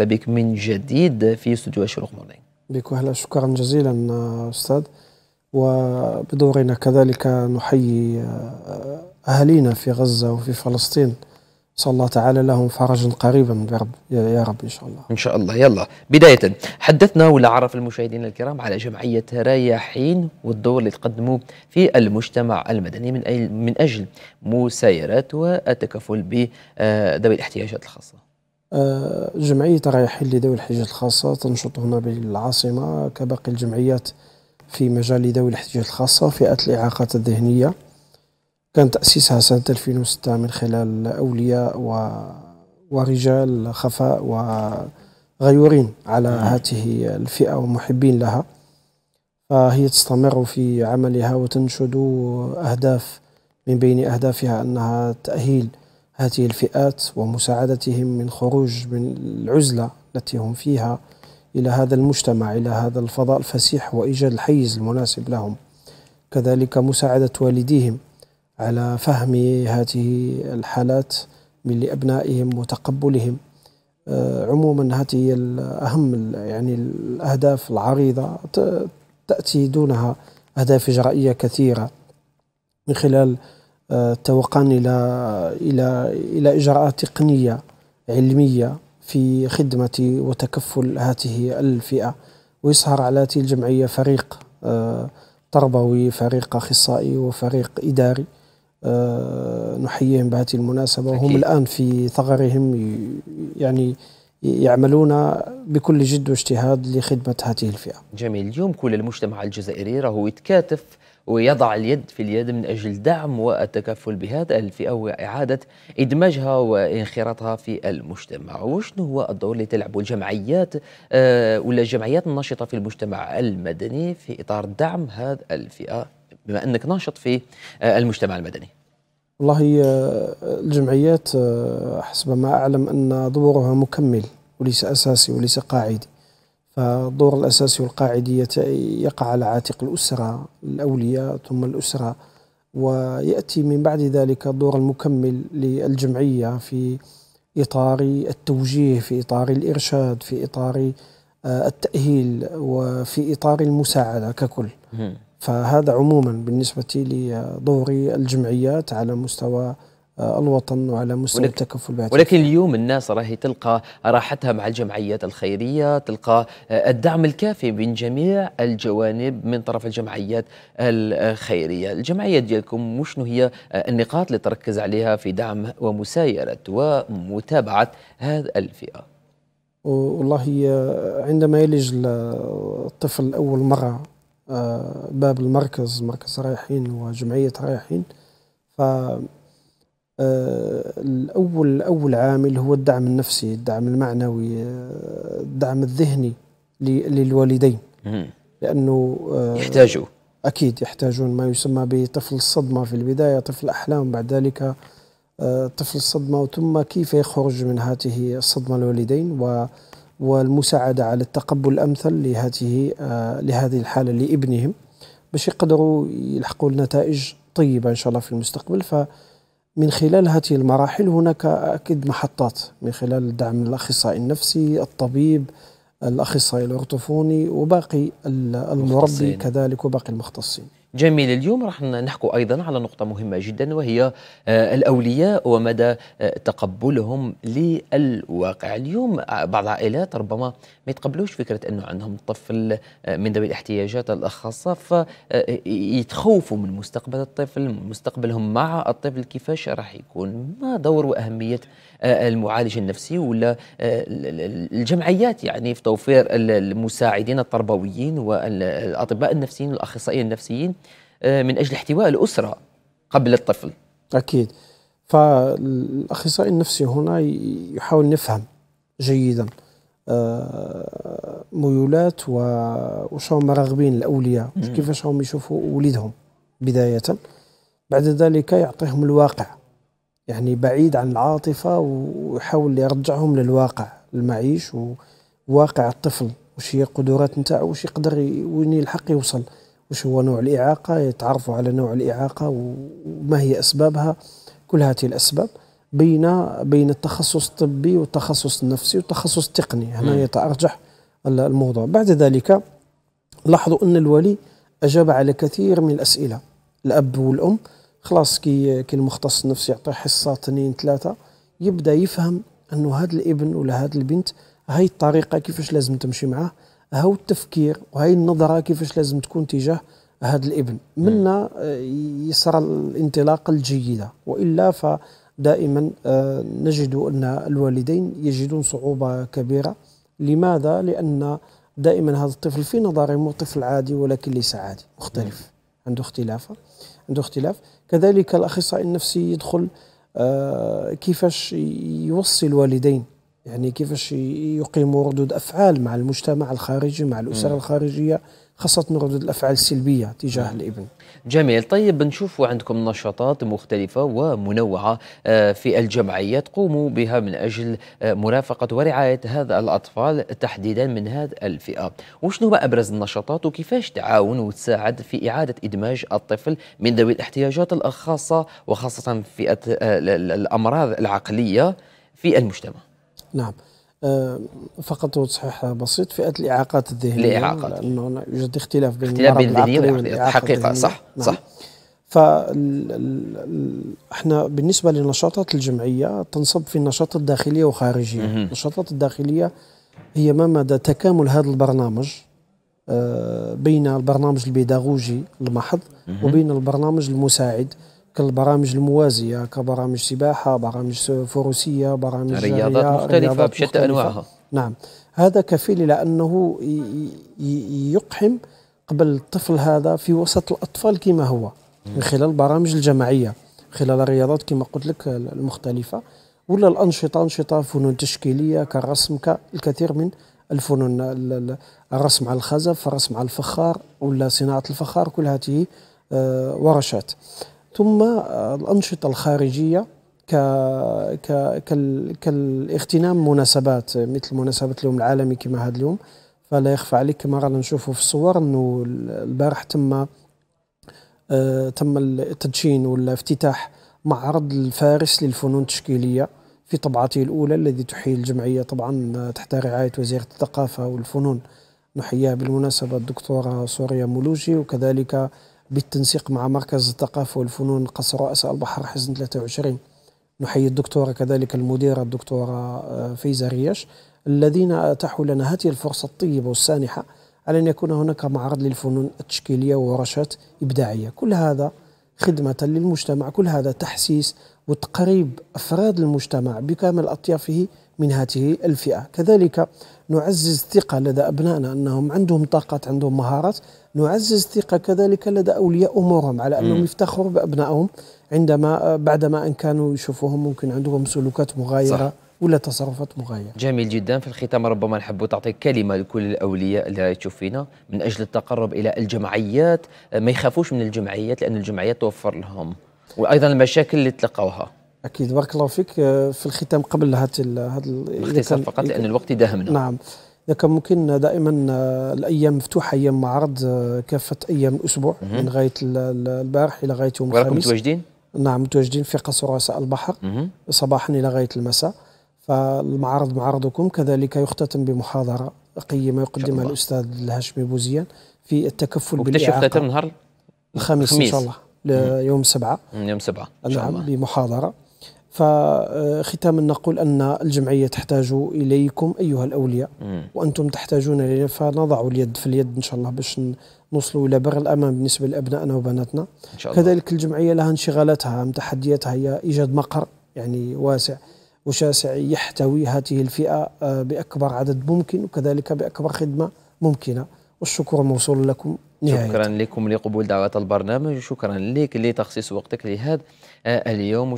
بك من جديد في استوديو الشروق مورنينغ بك وهلا شكرا جزيلا استاذ وبدورنا كذلك نحيي آه، اهالينا في غزه وفي فلسطين نسال الله تعالى لهم فرجا قريبا برب يا رب ان شاء الله ان شاء الله يلا بدايه حدثنا ولا عرف المشاهدين الكرام على جمعيه رايحين والدور اللي تقدموه في المجتمع المدني من من اجل مسايرات والتكفل بذوي الاحتياجات الخاصه آه، جمعية رايحين لذوي الحاجات الخاصة تنشط هنا بالعاصمة كباقي الجمعيات في مجال ذوي الاحتياجات الخاصة فئة الإعاقات الذهنية كان تأسيسها سنة 2006 من خلال أولياء و... ورجال خفاء وغيورين على نعم. هذه الفئة ومحبين لها فهي تستمر في عملها وتنشد أهداف من بين أهدافها أنها تأهيل هذه الفئات ومساعدتهم من خروج من العزلة التي هم فيها إلى هذا المجتمع إلى هذا الفضاء الفسيح وإيجاد الحيز المناسب لهم كذلك مساعدة والديهم على فهم هذه الحالات من لأبنائهم وتقبلهم آه، عموما هذه هي أهم يعني الأهداف العريضة تأتي دونها أهداف إجرائية كثيرة من خلال توقعا إلى إلى إلى إجراءات تقنية علمية في خدمة وتكفل هذه الفئة ويسهر على هذه الجمعية فريق تربوي آه، فريق أخصائي وفريق إداري آه، نحييهم بهذه المناسبة وهم الآن في ثغرهم يعني يعملون بكل جد واجتهاد لخدمة هذه الفئة جميل اليوم كل المجتمع الجزائري راهو يتكاتف ويضع اليد في اليد من أجل دعم والتكفل بهذا الفئة وإعادة إدماجها وانخراطها في المجتمع وشنو هو الدور اللي تلعبه الجمعيات آه، ولا الجمعيات الناشطة في المجتمع المدني في إطار دعم هذه الفئة بما أنك ناشط في آه، المجتمع المدني والله آه، الجمعيات حسب ما أعلم أن دورها مكمل وليس أساسي وليس قاعدي فالدور الأساسي والقاعدي يقع على عاتق الأسرة الأولياء ثم الأسرة ويأتي من بعد ذلك الدور المكمل للجمعية في إطار التوجيه في إطار الإرشاد في إطار آه، التأهيل وفي إطار المساعدة ككل فهذا عموما بالنسبة لدور الجمعيات على مستوى آه، الوطن وعلى مستوى ولكن التكفل بعد ولكن اليوم الناس راهي تلقى راحتها مع الجمعيات الخيريه تلقى آه، الدعم الكافي من جميع الجوانب من طرف الجمعيات الخيريه الجمعيه ديالكم وشنو هي آه، النقاط اللي تركز عليها في دعم ومسايره ومتابعه هذه الفئه والله عندما يلج الطفل اول مره باب المركز مركز رايحين وجمعيه رايحين ف آه، الأول أول عامل هو الدعم النفسي الدعم المعنوي آه، الدعم الذهني للوالدين لأنه آه، يحتاجوا أكيد يحتاجون ما يسمى بطفل الصدمة في البداية طفل أحلام بعد ذلك طفل الصدمة ثم كيف يخرج من هذه الصدمة الوالدين و والمساعدة على التقبل الأمثل لهذه لهذه الحالة لابنهم باش يقدروا يلحقوا نتائج طيبة إن شاء الله في المستقبل ف من خلال هذه المراحل هناك أكيد محطات من خلال دعم الأخصائي النفسي الطبيب الأخصائي الأرطفوني وباقي المربي كذلك وباقي المختصين جميل اليوم راح نحكو ايضا على نقطه مهمه جدا وهي آه، الاولياء ومدى آه، تقبلهم للواقع اليوم آه، بعض العائلات ربما ما يتقبلوش فكره انه عندهم طفل من ذوي الاحتياجات الخاصه فيتخوفوا من مستقبل الطفل مستقبلهم مع الطفل كيفاش راح يكون ما دور واهميه المعالج النفسي ولا الجمعيات يعني في توفير المساعدين التربويين والاطباء النفسيين والاخصائيين النفسيين آه، من اجل احتواء الاسره قبل الطفل. اكيد. فالاخصائي النفسي هنا يحاول نفهم جيدا آه، ميولات وش هم راغبين الاولياء كيفاش هم يشوفوا وليدهم بدايه بعد ذلك يعطيهم الواقع يعني بعيد عن العاطفه ويحاول يرجعهم للواقع المعيش وواقع الطفل وش هي القدرات نتاعو وش يقدر وين يلحق يوصل وش هو نوع الإعاقة يتعرفوا على نوع الإعاقة وما هي أسبابها كل هذه الأسباب بين بين التخصص الطبي والتخصص النفسي والتخصص التقني هنا يتأرجح الموضوع بعد ذلك لاحظوا أن الولي أجاب على كثير من الأسئلة الأب والأم خلاص كي المختص النفسي يعطيه حصة اثنين ثلاثة يبدا يفهم أنه هذا الابن ولا هذا البنت هاي الطريقة كيفاش لازم تمشي معاه هو التفكير وهاي النظره كيفاش لازم تكون تجاه هذا الابن منا آه، يصرى الانطلاقه الجيده والا فدائما آه، نجد ان الوالدين يجدون صعوبه كبيره لماذا لان دائما هذا الطفل في نظري مو طفل عادي ولكن ليس عادي مختلف عنده اختلاف عنده اختلاف كذلك الاخصائي النفسي يدخل آه، كيفاش يوصي الوالدين يعني كيفاش يقيموا ردود افعال مع المجتمع الخارجي مع الاسره الخارجيه خاصة ردود الأفعال السلبية تجاه الابن جميل طيب نشوفوا عندكم نشاطات مختلفة ومنوعة آه، في الجمعية تقوموا بها من أجل آه، مرافقة ورعاية هذا الأطفال تحديدا من هذه الفئة وشنو هو أبرز النشاطات وكيفاش تعاون وتساعد في إعادة إدماج الطفل من ذوي الاحتياجات الخاصة وخاصة فئة آه، الأمراض العقلية في المجتمع نعم آه، فقط تصحيح بسيط فئه الاعاقات الذهنيه الاعاقات لانه يوجد اختلاف بين اختلاف بين الذهنيه والاعاقات حقيقه صح نعم. صح احنا بالنسبه للنشاطات الجمعيه تنصب في النشاط الداخليه وخارجيه النشاطات الداخليه هي ما مدى تكامل هذا البرنامج آه، بين البرنامج البيداغوجي المحض وبين البرنامج المساعد كالبرامج الموازيه كبرامج سباحه برامج فروسيه برامج رياضات مختلفه بشتى انواعها نعم هذا كفيل الى انه يقحم قبل الطفل هذا في وسط الاطفال كما هو من خلال البرامج الجماعيه خلال الرياضات كما قلت لك المختلفه ولا الانشطه انشطه فنون تشكيليه كالرسم كالكثير من الفنون الرسم على الخزف الرسم على الفخار ولا صناعه الفخار كل هذه آه، ورشات ثم الأنشطة الخارجية ك... ك... كال... كالاغتنام مناسبات مثل مناسبة اليوم العالمي كما هذا اليوم فلا يخفى عليك كما رانا نشوفوا في الصور انه البارح تم آه، تم التدشين ولا افتتاح معرض الفارس للفنون التشكيلية في طبعته الأولى الذي تحيي الجمعية طبعا تحت رعاية وزيرة الثقافة والفنون نحييها بالمناسبة الدكتورة سوريا مولوجي وكذلك بالتنسيق مع مركز الثقافة والفنون قصر رأس البحر حزن 23 نحيي الدكتورة كذلك المديرة الدكتورة آه، فيزا رياش الذين أتاحوا لنا هذه الفرصة الطيبة والسانحة على أن يكون هناك معرض للفنون التشكيلية وورشات إبداعية كل هذا خدمة للمجتمع كل هذا تحسيس وتقريب أفراد المجتمع بكامل أطيافه من هذه الفئة كذلك نعزز الثقة لدى أبنائنا أنهم عندهم طاقات عندهم مهارات نعزز الثقة كذلك لدى أولياء أمورهم على أنهم يفتخروا بأبنائهم عندما بعدما أن كانوا يشوفوهم ممكن عندهم سلوكات مغايرة صح. ولا تصرفات مغايرة جميل جدا في الختام ربما نحب تعطي كلمة لكل الأولياء اللي تشوف فينا من أجل التقرب إلى الجمعيات ما يخافوش من الجمعيات لأن الجمعيات توفر لهم وأيضا المشاكل اللي تلقوها اكيد بارك الله فيك آه، في الختام قبل هذا هذا الاختصار فقط لان الوقت داهمنا نعم اذا كان ممكن آه، دائما آه، الايام مفتوحه ايام معرض كافه ايام الاسبوع مم. من غايه البارح الى غايه يوم الخميس وراكم متواجدين؟ نعم متواجدين في قصر رؤساء البحر مم. صباحا الى غايه المساء فالمعرض معرضكم كذلك يختتم بمحاضره قيمه يقدمها الاستاذ الهاشمي بوزيان في التكفل بالاعاقه نهار الخميس ان شاء الله ليوم سبعة يوم سبعة إن شاء نعم، الله. نعم بمحاضرة فختاما نقول أن الجمعية تحتاج إليكم أيها الأولياء وأنتم تحتاجون إلينا فنضع اليد في اليد إن شاء الله باش نوصلوا إلى بر الأمان بالنسبة لأبنائنا وبناتنا إن شاء الله. كذلك الجمعية لها انشغالاتها تحدياتها هي إيجاد مقر يعني واسع وشاسع يحتوي هذه الفئة آه، بأكبر عدد ممكن وكذلك بأكبر خدمة ممكنة والشكر موصول لكم نهاية. شكرا لكم لقبول دعوة البرنامج وشكرا لك لتخصيص وقتك لهذا آه، اليوم